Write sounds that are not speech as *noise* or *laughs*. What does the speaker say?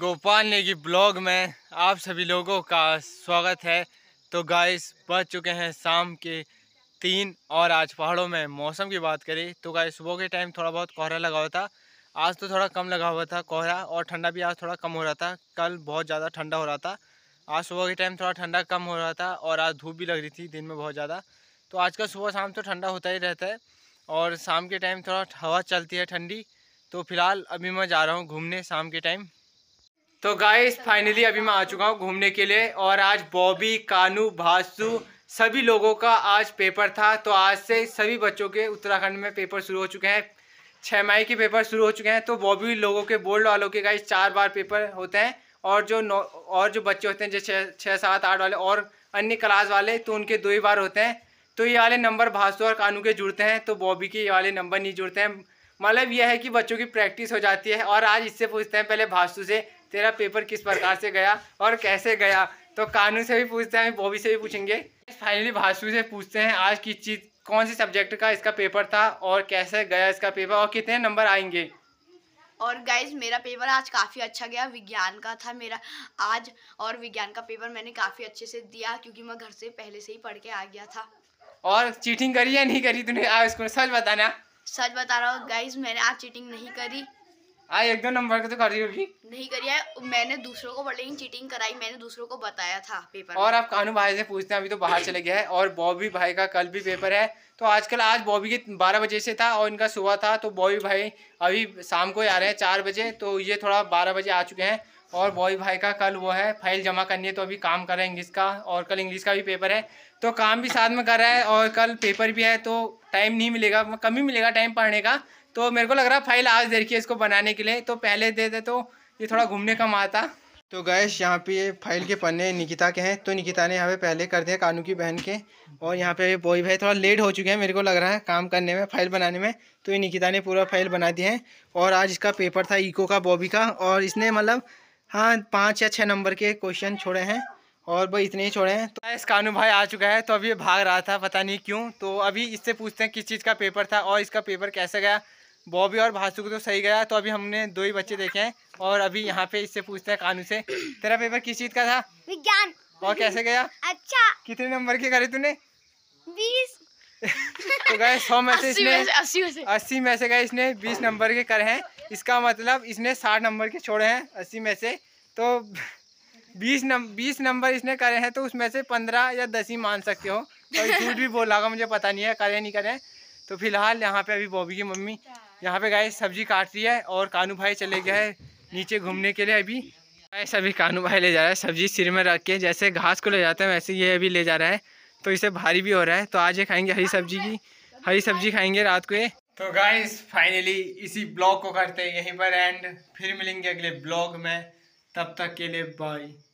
Gopal Negi blog में आप सभी लोगों का स्वागत है तो गाइस बज चुके हैं शाम के तीन और आज पहाड़ों में मौसम की बात करें तो गाइस सुबह के टाइम थोड़ा बहुत कोहरा लगा हुआ था आज तो थोड़ा कम लगा हुआ था कोहरा और ठंडा भी आज थोड़ा कम हो रहा था कल बहुत ज़्यादा ठंडा हो रहा था आज सुबह के टाइम थोड़ा ठंडा कम हो रहा था और आज धूप भी लग रही थी दिन में बहुत ज़्यादा तो आज का सुबह शाम तो ठंडा होता ही रहता है और शाम के टाइम थोड़ा हवा चलती है ठंडी तो फिलहाल अभी मैं जा रहा हूँ घूमने शाम के टाइम तो गाइस फाइनली अभी मैं आ चुका हूँ घूमने के लिए और आज बॉबी कानू भासु सभी लोगों का आज पेपर था तो आज से सभी बच्चों के उत्तराखंड में पेपर शुरू हो चुके हैं छः मई के पेपर शुरू हो चुके हैं तो बॉबी लोगों के बोल्ड वालों के गाइस चार बार पेपर होते हैं और जो नौ और जो बच्चे होते हैं जैसे छः सात आठ वाले और अन्य क्लास वाले तो उनके दो ही बार होते हैं तो ये वाले नंबर भासू और कानू के जुड़ते हैं तो बॉबी के ये वाले नंबर नहीं जुड़ते हैं मतलब यह है कि बच्चों की प्रैक्टिस हो जाती है और आज इससे पूछते हैं पहले भासू से तेरा पेपर किस प्रकार से गया और कैसे गया तो कानून से भी पूछते हैं बॉबी से भी पूछेंगे फाइनली भाषु से पूछते हैं आज की चीज़ कौन से सब्जेक्ट का इसका पेपर था और कैसे गया इसका पेपर और कितने नंबर आएंगे और गाइज मेरा पेपर आज काफ़ी अच्छा गया विज्ञान का था मेरा आज और विज्ञान का पेपर मैंने काफ़ी अच्छे से दिया क्योंकि मैं घर से पहले से ही पढ़ के आ गया था और चीटिंग करी या नहीं करी तूने आज इसको सच बताना सच बता रहा हूँ गाइज मैंने आज चीटिंग नहीं करी आई एक दो नंबर का तो करी होगी नहीं करी है मैंने दूसरों को ही चीटिंग कराई मैंने दूसरों को बताया था पेपर और आप कानू भाई से पूछते हैं अभी तो बाहर चले गया है और बॉबी भाई का कल भी पेपर है तो आजकल आज बॉबी के बारह बजे से था और इनका सुबह था तो बॉबी भाई अभी शाम को ही आ रहे हैं चार बजे तो ये थोड़ा बारह बजे आ चुके हैं और बॉबी भाई का कल वो है फाइल जमा करनी है तो अभी काम कर रहे हैं इंग्लिश का और कल इंग्लिश का भी पेपर है तो काम भी साथ में कर रहा है और कल पेपर भी है तो टाइम नहीं मिलेगा कम ही मिलेगा टाइम पढ़ने का तो मेरे को लग रहा फाइल आज देखिए इसको बनाने के लिए तो पहले दे दे तो ये थोड़ा घूमने का माता तो गैस यहाँ पे ये फाइल के पन्ने निकिता के हैं तो निकिता ने यहाँ पे पहले कर दिया कानू की बहन के और यहाँ पे बॉय भाई थोड़ा लेट हो चुके हैं मेरे को लग रहा है काम करने में फाइल बनाने में तो ये निकिता ने पूरा फाइल बना दिया है और आज इसका पेपर था इको का बॉबी का और इसने मतलब हाँ पाँच या छः नंबर के क्वेश्चन छोड़े हैं और वो इतने ही छोड़े हैं तो इस कानू भाई आ चुका है तो अभी भाग रहा था पता नहीं क्यों तो अभी इससे पूछते हैं किस चीज़ का पेपर था और इसका पेपर कैसे गया बॉबी और भाषु को तो सही गया तो अभी हमने दो ही बच्चे देखे हैं और अभी यहाँ पे इससे पूछते हैं कानू से तेरा पेपर किस चीज का था विज्ञान और कैसे गया अच्छा कितने नंबर के करे तूने बीस *laughs* तो गए सौ में से इसने अस्सी में से गए इसने बीस नंबर के करे हैं इसका मतलब इसने साठ नंबर के छोड़े हैं अस्सी में से तो बीस नंबर बीस नंबर इसने करे हैं तो उसमें से पंद्रह या दस ही मान सकते हो तो झूठ भी बोला होगा मुझे पता नहीं है करे नहीं करे तो फिलहाल यहाँ पे अभी बॉबी की मम्मी यहाँ पे गाय सब्जी काट रही है और कानू भाई चले गया है नीचे घूमने के लिए अभी गाय अभी कानू भाई ले जा रहा है सब्जी सिर में रख के जैसे घास को ले जाते हैं वैसे ये अभी ले जा रहा है तो इसे भारी भी हो रहा है तो आज ये खाएंगे हरी सब्जी की हरी सब्जी खाएंगे रात को ये तो गाय फाइनली इसी ब्लॉग को करते हैं यहीं पर एंड फिर मिलेंगे अगले ब्लॉग में तब तक के लिए बाय